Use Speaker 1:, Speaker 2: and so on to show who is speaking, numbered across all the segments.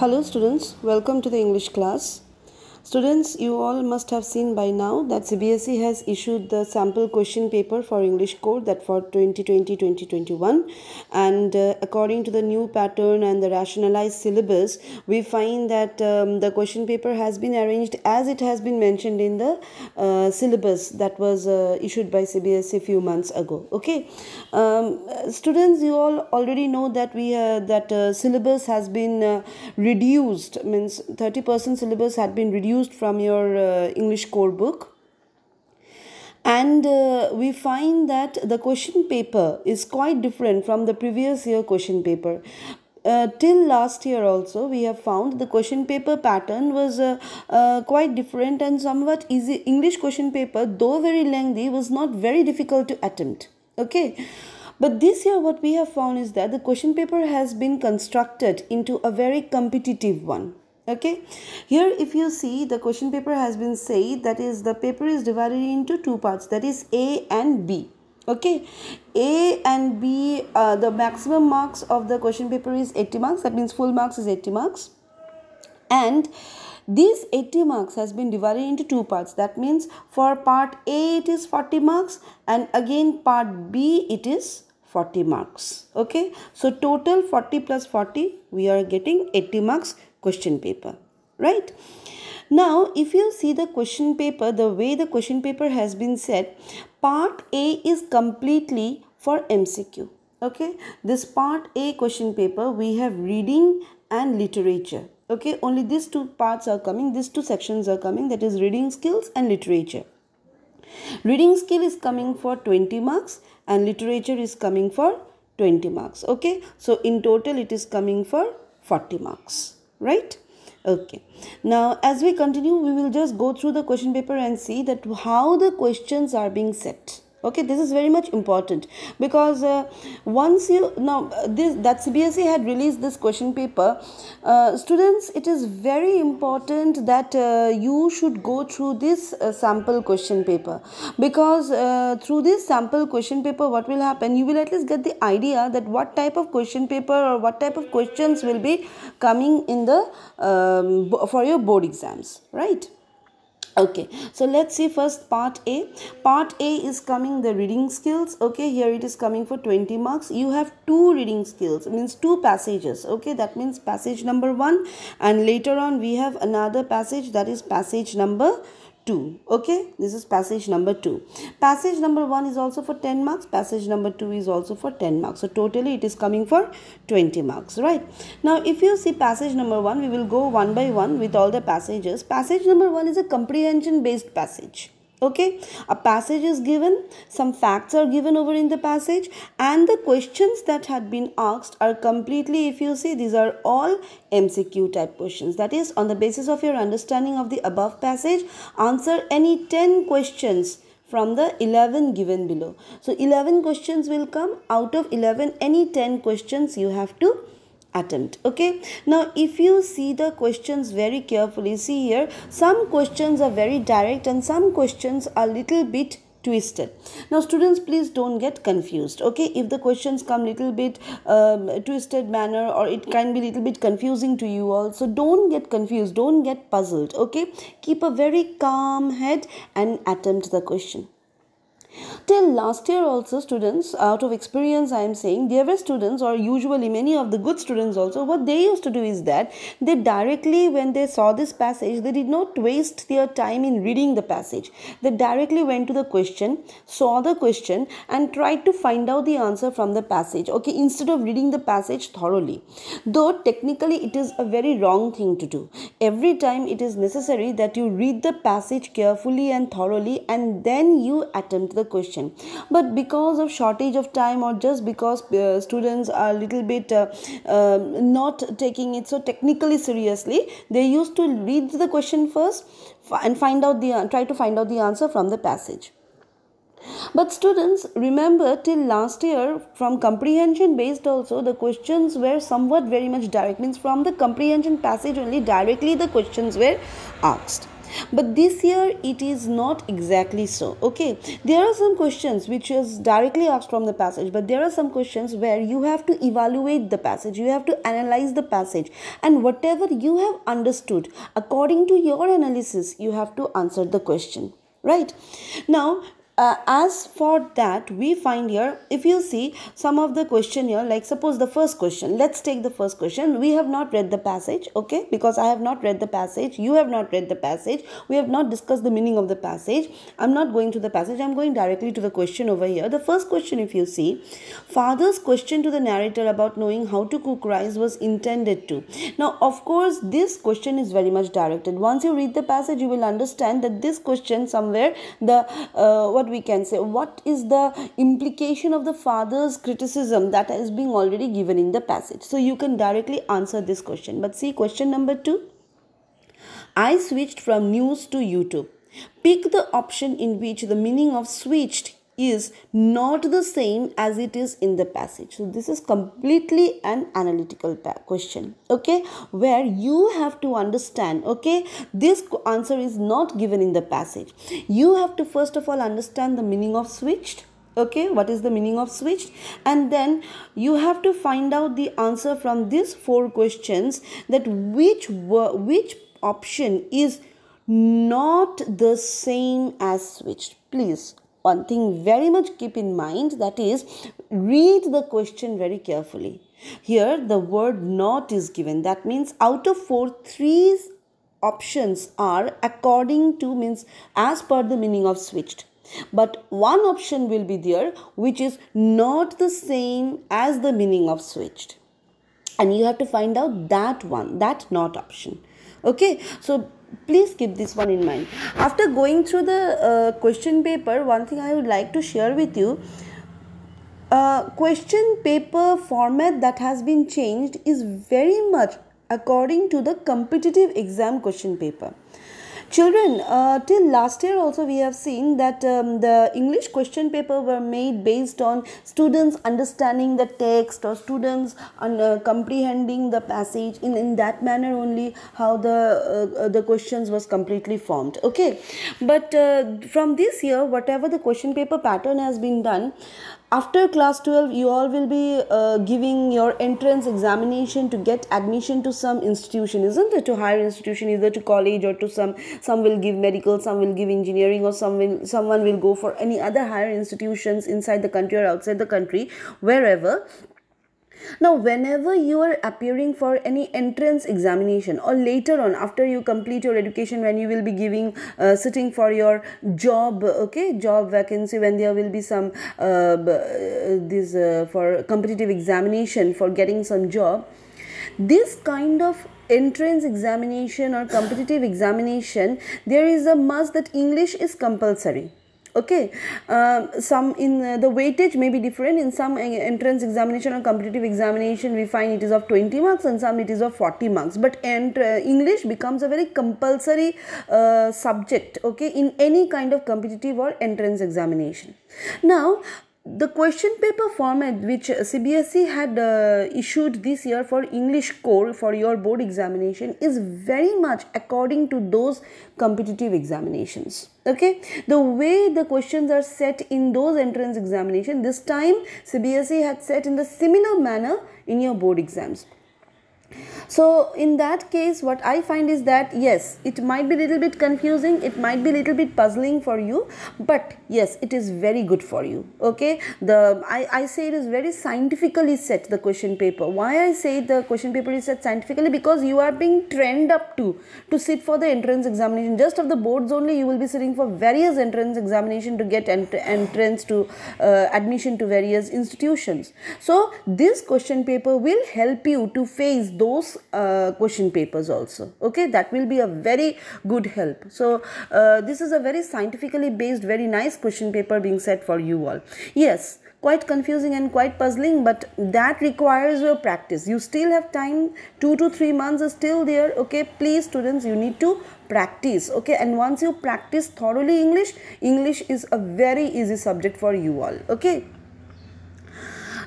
Speaker 1: Hello students, welcome to the English class. Students, you all must have seen by now that CBSE has issued the sample question paper for English core that for 2020-2021 and uh, according to the new pattern and the rationalized syllabus, we find that um, the question paper has been arranged as it has been mentioned in the uh, syllabus that was uh, issued by CBSE few months ago. Okay, um, students, you all already know that we uh, that uh, syllabus has been uh, reduced means 30% syllabus had been reduced used from your uh, English core book. And uh, we find that the question paper is quite different from the previous year question paper. Uh, till last year also we have found the question paper pattern was uh, uh, quite different and somewhat easy english question paper though very lengthy was not very difficult to attempt okay but this year what we have found is that the question paper has been constructed into a very competitive one okay here if you see the question paper has been said that is the paper is divided into two parts that is a and b okay a and b uh, the maximum marks of the question paper is 80 marks that means full marks is 80 marks and these 80 marks has been divided into two parts that means for part a it is 40 marks and again part b it is 40 marks okay so total 40 plus 40 we are getting 80 marks question paper right now if you see the question paper the way the question paper has been set part a is completely for mcq okay this part a question paper we have reading and literature okay only these two parts are coming these two sections are coming that is reading skills and literature reading skill is coming for 20 marks and literature is coming for 20 marks okay so in total it is coming for 40 marks right okay now as we continue we will just go through the question paper and see that how the questions are being set okay this is very much important because uh, once you now uh, this that cbse had released this question paper uh, students it is very important that uh, you should go through this uh, sample question paper because uh, through this sample question paper what will happen you will at least get the idea that what type of question paper or what type of questions will be coming in the um, for your board exams right okay so let's see first part a part a is coming the reading skills okay here it is coming for 20 marks you have two reading skills means two passages okay that means passage number one and later on we have another passage that is passage number 2 okay this is passage number 2 passage number 1 is also for 10 marks passage number 2 is also for 10 marks so totally it is coming for 20 marks right now if you see passage number 1 we will go one by one with all the passages passage number 1 is a comprehension based passage okay a passage is given some facts are given over in the passage and the questions that had been asked are completely if you see these are all mcq type questions that is on the basis of your understanding of the above passage answer any 10 questions from the 11 given below so 11 questions will come out of 11 any 10 questions you have to attempt okay now if you see the questions very carefully see here some questions are very direct and some questions are little bit twisted now students please don't get confused okay if the questions come little bit um, twisted manner or it can be little bit confusing to you all, so don't get confused don't get puzzled okay keep a very calm head and attempt the question Till last year also students, out of experience I am saying, there were students or usually many of the good students also, what they used to do is that they directly when they saw this passage, they did not waste their time in reading the passage. They directly went to the question, saw the question and tried to find out the answer from the passage, okay, instead of reading the passage thoroughly. Though technically it is a very wrong thing to do. Every time it is necessary that you read the passage carefully and thoroughly and then you attempt the the question but because of shortage of time or just because uh, students are a little bit uh, uh, not taking it so technically seriously they used to read the question first and find out the uh, try to find out the answer from the passage but students, remember till last year from comprehension based also the questions were somewhat very much direct means from the comprehension passage only directly the questions were asked but this year it is not exactly so okay there are some questions which is directly asked from the passage but there are some questions where you have to evaluate the passage you have to analyze the passage and whatever you have understood according to your analysis you have to answer the question right now uh, as for that we find here if you see some of the question here like suppose the first question let's take the first question we have not read the passage okay because i have not read the passage you have not read the passage we have not discussed the meaning of the passage i'm not going to the passage i'm going directly to the question over here the first question if you see father's question to the narrator about knowing how to cook rice was intended to now of course this question is very much directed once you read the passage you will understand that this question somewhere the uh, what we can say what is the implication of the father's criticism that is being already given in the passage so you can directly answer this question but see question number 2 i switched from news to youtube pick the option in which the meaning of switched is not the same as it is in the passage. So this is completely an analytical question, okay, where you have to understand, okay, this answer is not given in the passage. You have to first of all understand the meaning of switched, okay what is the meaning of switched and then you have to find out the answer from these four questions that which which option is not the same as switched please one thing very much keep in mind that is read the question very carefully. Here the word not is given. That means out of four, three options are according to means as per the meaning of switched. But one option will be there which is not the same as the meaning of switched. And you have to find out that one, that not option. Okay, so please keep this one in mind after going through the uh, question paper one thing i would like to share with you uh, question paper format that has been changed is very much according to the competitive exam question paper Children, uh, till last year also we have seen that um, the English question paper were made based on students understanding the text or students un- uh, comprehending the passage in, in that manner only how the, uh, the questions was completely formed. Okay, but uh, from this year whatever the question paper pattern has been done, after class 12 you all will be uh, giving your entrance examination to get admission to some institution isn't it to higher institution either to college or to some some will give medical some will give engineering or some will someone will go for any other higher institutions inside the country or outside the country wherever now, whenever you are appearing for any entrance examination or later on after you complete your education when you will be giving uh, sitting for your job, okay, job vacancy when there will be some uh, uh this uh, for competitive examination for getting some job, this kind of entrance examination or competitive examination, there is a must that English is compulsory okay uh, some in uh, the weightage may be different in some entrance examination or competitive examination we find it is of 20 marks and some it is of 40 marks but and uh, english becomes a very compulsory uh, subject okay in any kind of competitive or entrance examination now the question paper format which CBSE had uh, issued this year for English core for your board examination is very much according to those competitive examinations. Okay, the way the questions are set in those entrance examinations this time CBSE had set in the similar manner in your board exams so in that case what i find is that yes it might be little bit confusing it might be little bit puzzling for you but yes it is very good for you okay the i, I say it is very scientifically set the question paper why i say the question paper is set scientifically because you are being trained up to to sit for the entrance examination just of the boards only you will be sitting for various entrance examination to get ent entrance to uh, admission to various institutions so this question paper will help you to face those uh, question papers also okay that will be a very good help so uh, this is a very scientifically based very nice question paper being set for you all yes quite confusing and quite puzzling but that requires your practice you still have time two to three months is still there okay please students you need to practice okay and once you practice thoroughly english english is a very easy subject for you all okay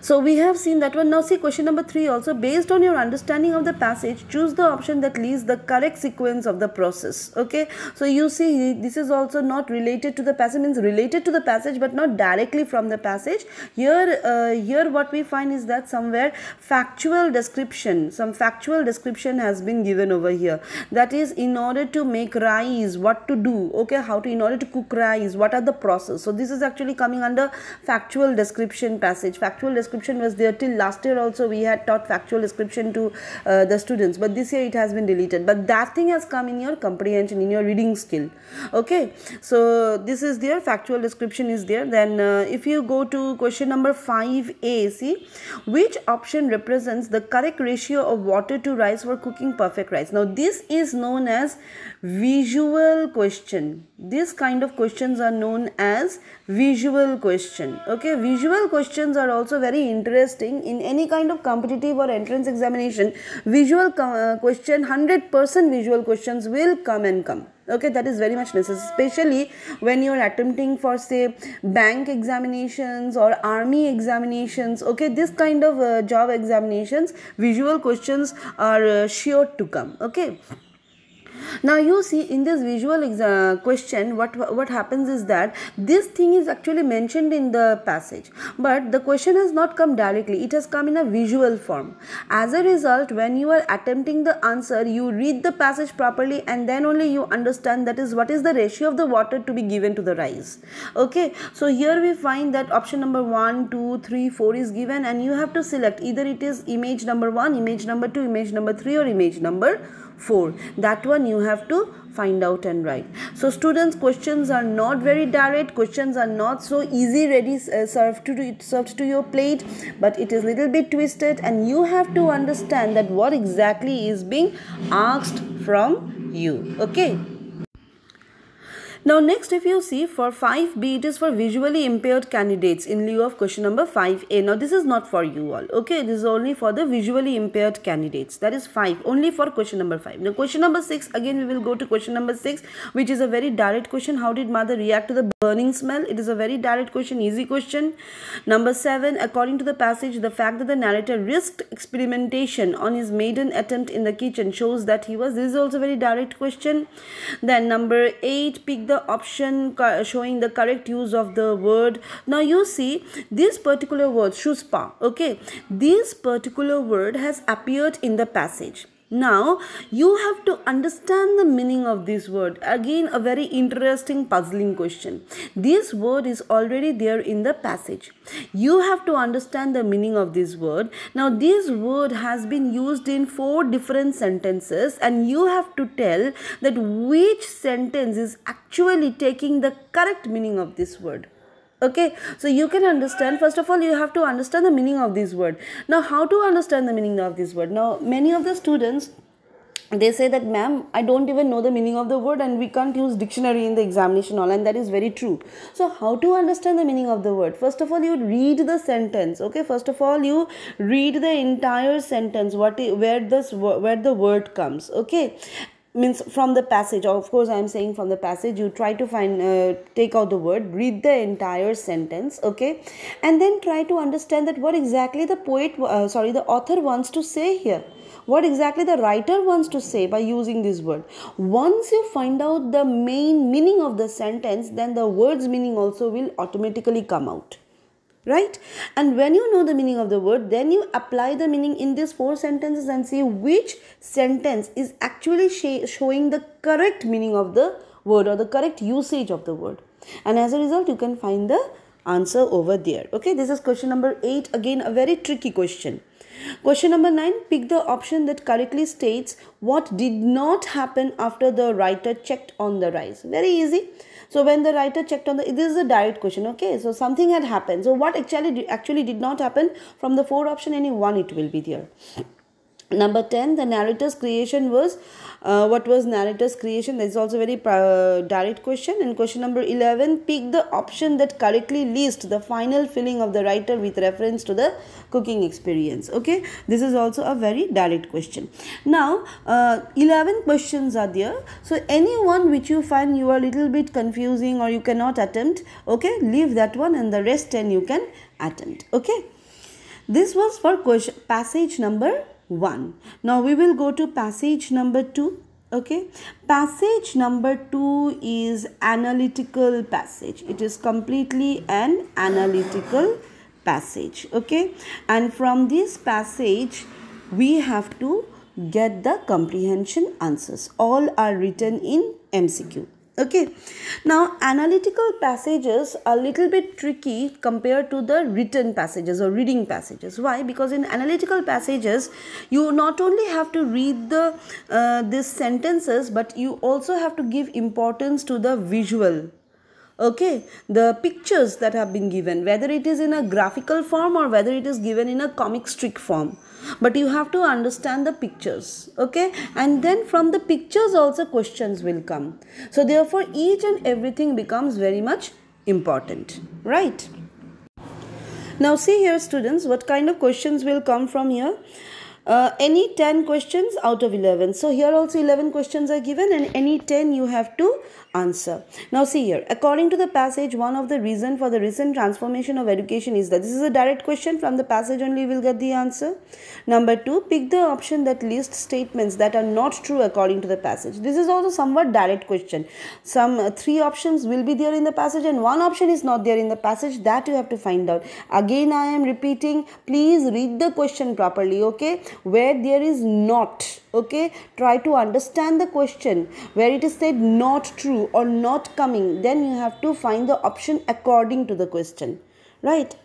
Speaker 1: so we have seen that one. Now see question number 3 also based on your understanding of the passage choose the option that leads the correct sequence of the process. Okay. So you see this is also not related to the passage means related to the passage but not directly from the passage. Here, uh, here what we find is that somewhere factual description some factual description has been given over here that is in order to make rice what to do okay how to in order to cook rice what are the process so this is actually coming under factual description passage factual description was there till last year also we had taught factual description to uh, the students but this year it has been deleted but that thing has come in your comprehension in your reading skill okay so this is there factual description is there then uh, if you go to question number 5a see which option represents the correct ratio of water to rice for cooking perfect rice now this is known as visual question this kind of questions are known as visual question okay visual questions are also very interesting in any kind of competitive or entrance examination visual uh, question 100% visual questions will come and come okay that is very much necessary especially when you are attempting for say bank examinations or army examinations okay this kind of uh, job examinations visual questions are uh, sure to come okay now you see in this visual question what what happens is that this thing is actually mentioned in the passage but the question has not come directly it has come in a visual form as a result when you are attempting the answer you read the passage properly and then only you understand that is what is the ratio of the water to be given to the rice okay so here we find that option number 1 2 3 4 is given and you have to select either it is image number 1 image number 2 image number 3 or image number 4 that one you have to find out and write so students questions are not very direct questions are not so easy ready uh, served to it served to your plate but it is little bit twisted and you have to understand that what exactly is being asked from you okay now next if you see for 5b it is for visually impaired candidates in lieu of question number 5a. Now this is not for you all okay this is only for the visually impaired candidates that is 5 only for question number 5. Now question number 6 again we will go to question number 6 which is a very direct question how did mother react to the burning smell it is a very direct question easy question. Number 7 according to the passage the fact that the narrator risked experimentation on his maiden attempt in the kitchen shows that he was this is also very direct question. Then number 8 pick the the option showing the correct use of the word. Now you see this particular word, shuspa, okay, this particular word has appeared in the passage. Now, you have to understand the meaning of this word. Again, a very interesting puzzling question. This word is already there in the passage. You have to understand the meaning of this word. Now, this word has been used in four different sentences and you have to tell that which sentence is actually taking the correct meaning of this word okay so you can understand first of all you have to understand the meaning of this word now how to understand the meaning of this word now many of the students they say that ma'am i don't even know the meaning of the word and we can't use dictionary in the examination all and that is very true so how to understand the meaning of the word first of all you read the sentence okay first of all you read the entire sentence what where this where the word comes okay means from the passage of course i am saying from the passage you try to find uh, take out the word read the entire sentence okay and then try to understand that what exactly the poet uh, sorry the author wants to say here what exactly the writer wants to say by using this word once you find out the main meaning of the sentence then the word's meaning also will automatically come out right and when you know the meaning of the word then you apply the meaning in these four sentences and see which sentence is actually showing the correct meaning of the word or the correct usage of the word and as a result you can find the answer over there okay this is question number 8 again a very tricky question question number 9 pick the option that correctly states what did not happen after the writer checked on the rice very easy so when the writer checked on the, this is a direct question, okay? So something had happened. So what actually, actually did not happen from the four option, any one it will be there. Number 10, the narrator's creation was uh, what was narrator's creation that is also very uh, direct question and question number 11 pick the option that correctly lists the final feeling of the writer with reference to the cooking experience okay this is also a very direct question now uh, 11 questions are there so anyone which you find you are little bit confusing or you cannot attempt okay leave that one and the rest 10 you can attempt okay this was for question passage number 1. Now we will go to passage number 2 okay passage number 2 is analytical passage it is completely an analytical passage okay and from this passage we have to get the comprehension answers all are written in mcq okay now analytical passages are a little bit tricky compared to the written passages or reading passages why because in analytical passages you not only have to read the uh, these sentences but you also have to give importance to the visual okay the pictures that have been given whether it is in a graphical form or whether it is given in a comic strip form but you have to understand the pictures okay and then from the pictures also questions will come so therefore each and everything becomes very much important right now see here students what kind of questions will come from here uh, any 10 questions out of 11. So here also 11 questions are given and any 10 you have to answer. Now see here, according to the passage, one of the reason for the recent transformation of education is that this is a direct question from the passage only will get the answer. Number two, pick the option that lists statements that are not true according to the passage. This is also somewhat direct question. Some uh, three options will be there in the passage and one option is not there in the passage that you have to find out. Again, I am repeating, please read the question properly, okay? where there is not okay try to understand the question where it is said not true or not coming then you have to find the option according to the question right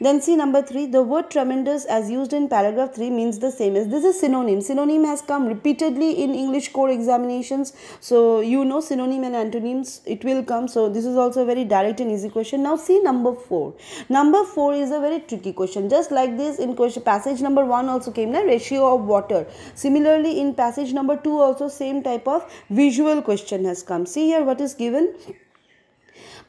Speaker 1: then see number 3, the word tremendous as used in paragraph 3 means the same as. This is synonym. Synonym has come repeatedly in English core examinations. So you know synonym and antonyms, it will come. So this is also a very direct and easy question. Now see number 4. Number 4 is a very tricky question. Just like this in question passage number 1 also came, the ratio of water. Similarly in passage number 2 also same type of visual question has come. See here what is given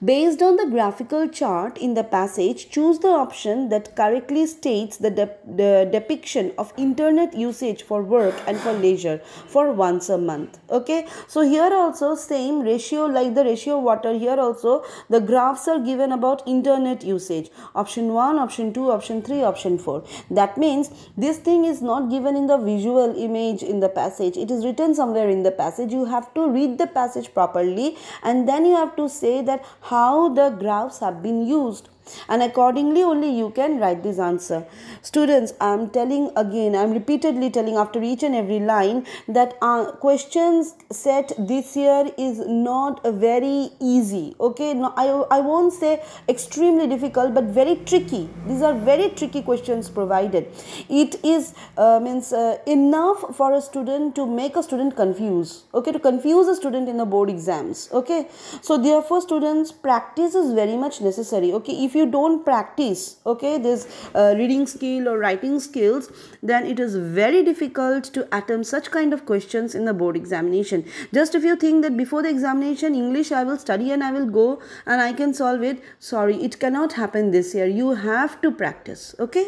Speaker 1: Based on the graphical chart in the passage, choose the option that correctly states the, de the depiction of internet usage for work and for leisure for once a month. Okay, so here also same ratio like the ratio of water here also the graphs are given about internet usage option 1, option 2, option 3, option 4. That means this thing is not given in the visual image in the passage, it is written somewhere in the passage. You have to read the passage properly and then you have to say that how the graphs have been used and accordingly only you can write this answer Students, I'm telling again, I'm repeatedly telling after each and every line that uh, questions set this year is not very easy. Okay, no, I, I won't say extremely difficult, but very tricky. These are very tricky questions provided. It is uh, means uh, enough for a student to make a student confused. Okay, to confuse a student in the board exams. Okay, so therefore students practice is very much necessary. Okay, if you don't practice, okay, this uh, reading skill skill or writing skills, then it is very difficult to attempt such kind of questions in the board examination. Just if you think that before the examination, English I will study and I will go and I can solve it, sorry, it cannot happen this year. You have to practice, okay?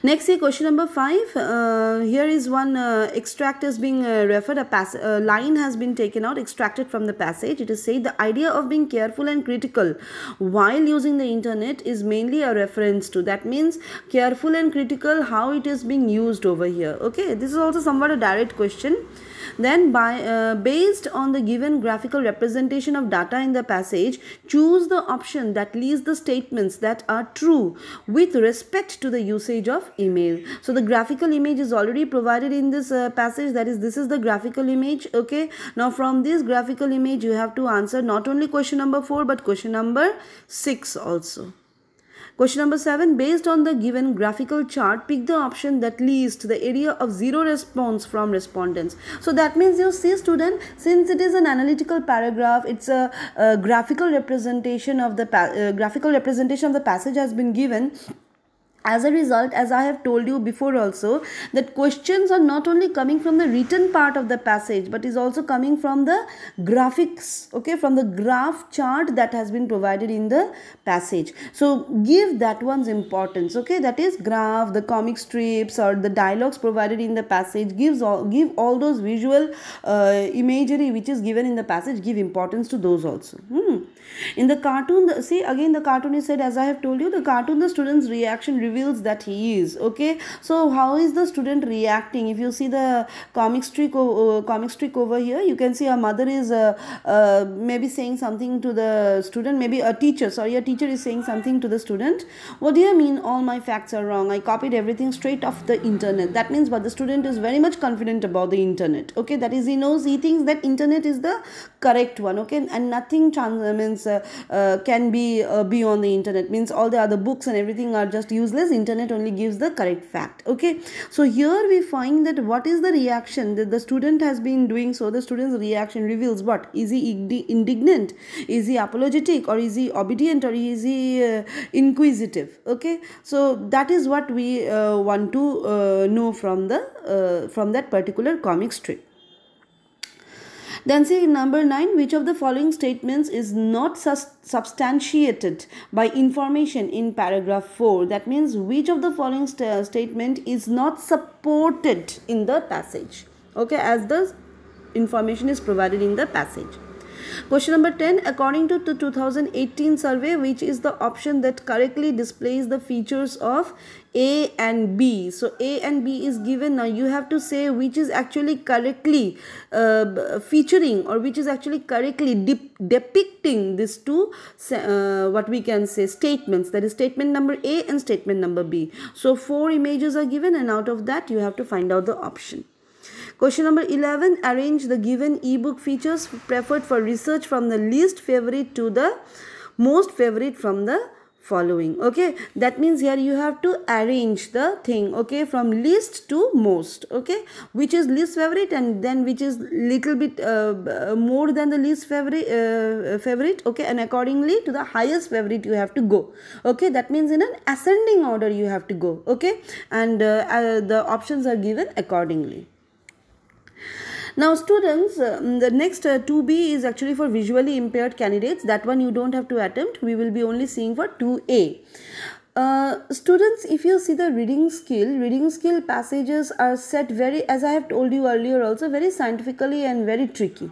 Speaker 1: Next question number 5. Uh, here is one uh, extract is being uh, referred. A, pass a uh, line has been taken out extracted from the passage. It is said the idea of being careful and critical while using the internet is mainly a reference to. That means careful and critical how it is being used over here. Okay. This is also somewhat a direct question. Then by uh, based on the given graphical representation of data in the passage, choose the option that leaves the statements that are true with respect to the usage of email. So the graphical image is already provided in this uh, passage that is this is the graphical image okay. Now from this graphical image you have to answer not only question number 4 but question number 6 also. Question number 7. Based on the given graphical chart, pick the option that least the area of zero response from respondents. So that means you see student, since it is an analytical paragraph, it's a, a graphical representation of the uh, graphical representation of the passage has been given as a result as i have told you before also that questions are not only coming from the written part of the passage but is also coming from the graphics okay from the graph chart that has been provided in the passage so give that one's importance okay that is graph the comic strips or the dialogues provided in the passage gives all give all those visual uh, imagery which is given in the passage give importance to those also hmm. In the cartoon, see again the cartoon is said as I have told you, the cartoon the student's reaction reveals that he is okay. So how is the student reacting? If you see the comic strip, uh, comic strip over here, you can see a mother is uh, uh, maybe saying something to the student, maybe a teacher. Sorry, a teacher is saying something to the student. What do you mean? All my facts are wrong. I copied everything straight off the internet. That means, but the student is very much confident about the internet. Okay, that is he knows he thinks that internet is the correct one. Okay, and nothing trans means uh, uh, can be uh, be on the internet means all the other books and everything are just useless internet only gives the correct fact okay so here we find that what is the reaction that the student has been doing so the student's reaction reveals what is he indignant is he apologetic or is he obedient or is he uh, inquisitive okay so that is what we uh, want to uh, know from the from that particular comic strip then say number 9 which of the following statements is not substantiated by information in paragraph 4 that means which of the following st statement is not supported in the passage okay as the information is provided in the passage Question number 10. According to the 2018 survey, which is the option that correctly displays the features of a and B. So A and B is given. Now you have to say which is actually correctly uh, featuring or which is actually correctly depicting these two uh, what we can say statements. That is statement number A and statement number B. So four images are given and out of that you have to find out the option. Question number 11. Arrange the given ebook features preferred for research from the least favorite to the most favorite from the following okay that means here you have to arrange the thing okay from least to most okay which is least favorite and then which is little bit uh, uh more than the least favorite uh, uh, favorite okay and accordingly to the highest favorite you have to go okay that means in an ascending order you have to go okay and uh, uh the options are given accordingly now students, uh, mm, the next uh, 2B is actually for visually impaired candidates. That one you don't have to attempt. We will be only seeing for 2A. Uh, students, if you see the reading skill, reading skill passages are set very, as I have told you earlier also, very scientifically and very tricky.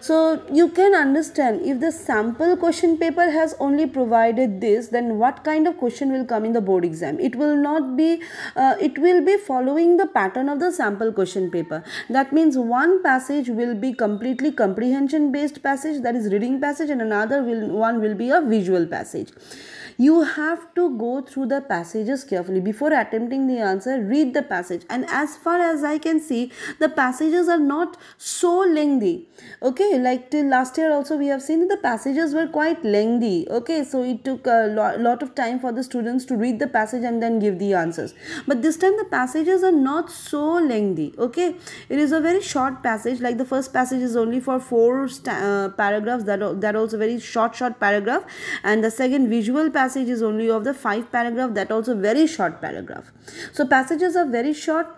Speaker 1: So you can understand if the sample question paper has only provided this, then what kind of question will come in the board exam? It will not be, uh, it will be following the pattern of the sample question paper. That means one passage will be completely comprehension based passage, that is reading passage and another will, one will be a visual passage you have to go through the passages carefully. Before attempting the answer, read the passage. And as far as I can see, the passages are not so lengthy. Okay, like till last year also we have seen the passages were quite lengthy. Okay, so it took a lot, lot of time for the students to read the passage and then give the answers. But this time the passages are not so lengthy. Okay, it is a very short passage. Like the first passage is only for four uh, paragraphs. That that also very short short paragraph, and the second visual passage passage is only of the five paragraph that also very short paragraph. So passages are very short.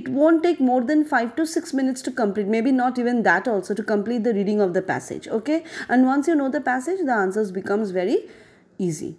Speaker 1: It won't take more than five to six minutes to complete. Maybe not even that also to complete the reading of the passage. Okay. And once you know the passage the answers becomes very easy.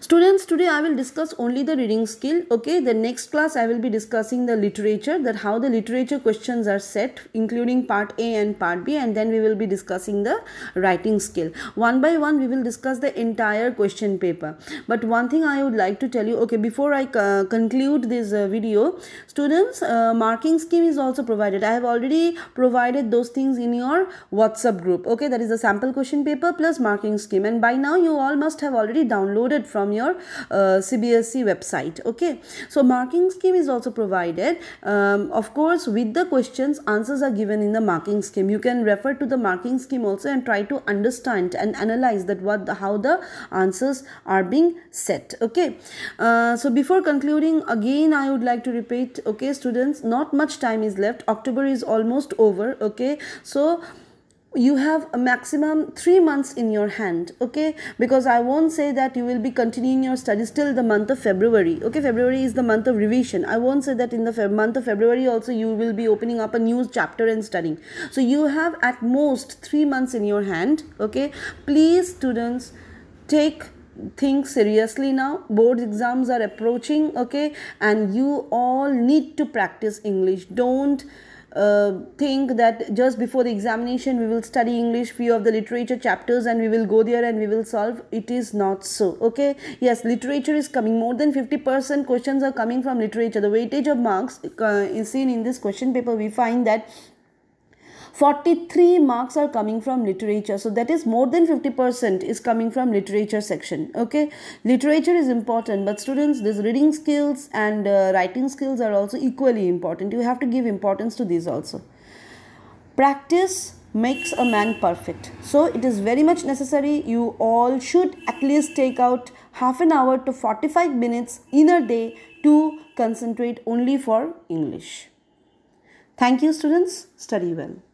Speaker 1: Students, today I will discuss only the reading skill. Okay, the next class I will be discussing the literature, that how the literature questions are set, including part A and part B, and then we will be discussing the writing skill. One by one, we will discuss the entire question paper. But one thing I would like to tell you, okay, before I uh, conclude this uh, video, students, uh, marking scheme is also provided. I have already provided those things in your WhatsApp group. Okay, that is the sample question paper plus marking scheme, and by now you all must have already downloaded from from your uh, CBSE website okay so marking scheme is also provided um, of course with the questions answers are given in the marking scheme you can refer to the marking scheme also and try to understand and analyze that what the, how the answers are being set okay uh, so before concluding again I would like to repeat okay students not much time is left October is almost over okay so you have a maximum three months in your hand okay because i won't say that you will be continuing your studies till the month of february okay february is the month of revision i won't say that in the month of february also you will be opening up a new chapter and studying so you have at most three months in your hand okay please students take think seriously now board exams are approaching okay and you all need to practice english don't uh, think that just before the examination we will study English few of the literature chapters and we will go there and we will solve. It is not so. Okay. Yes, literature is coming. More than 50% questions are coming from literature. The weightage of marks uh, is seen in this question paper. We find that 43 marks are coming from literature so that is more than 50% is coming from literature section okay literature is important but students this reading skills and uh, writing skills are also equally important you have to give importance to these also practice makes a man perfect so it is very much necessary you all should at least take out half an hour to 45 minutes in a day to concentrate only for english thank you students study well